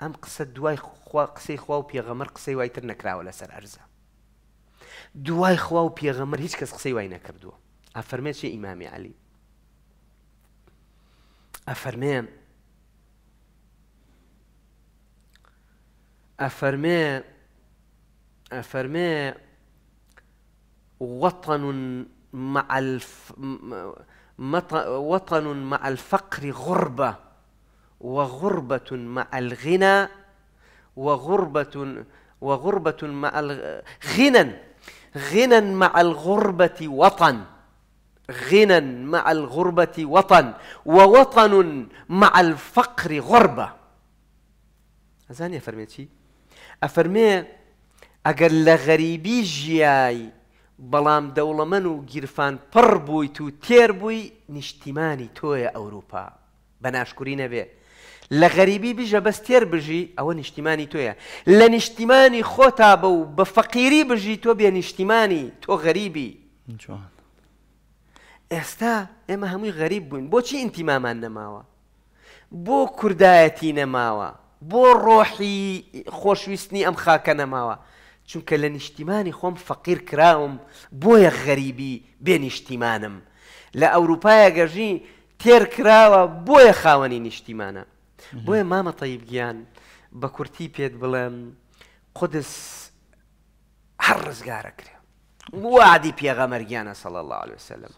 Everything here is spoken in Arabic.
ئەم قسە دوای خوا قسەی خوا و پێغەمەر قسەی وایتر نەکراوە لەسەر ئەرزە دوای خوا و پێغەمەر هیچ کەس قسەی وای نەکردووە ئەفەرمێت چی ئیمامی علی ئەفەرمێ ئەفەرمێ ئەفەرمێ وطن مع الف... وطن مع الفقر غربه وغربة مع الغنى وغربة وغربة مع غنى غنى مع الغربة وطن غنى مع الغربة وطن ووطن مع الفقر غربة أزاني أفرمي چی؟ أفرمي أجر لغريبي جياي بلام دولة منو جرفان بربوي تو و تێر بووی نیشتیمانی تۆیە ئەوروپا بە لە غەریبی بژە بەستێر بژی ئەوە نیشتیمانی تۆیە لە نیشتیمانی خۆتا بە و بە فەقیری بژی تۆ بێ نیشتیمانی تۆ غەریبی ئێستا ئێمە هەمووی غەریب بووین بۆچی ئینتیمامان نەماوە بۆ کوردایەتی نەماوە بۆ ڕۆحی خۆشویستنی ئەم خاکە نەماوە چونکە لە نیشتیمانی خۆم فەقیر کراوم بۆیە غەریبی بێ نیشتیمانم لە ئەوروپایە گەژی تێر کراوە بۆیە خاوەنی نیشتیمانە بۆیە مامە تەیب گیان بە کورتی پێت بڵێم قدس هەر ڕزگارە کرێ وادی پێغەمەرگیانە سەڵ الله عليه وسلم.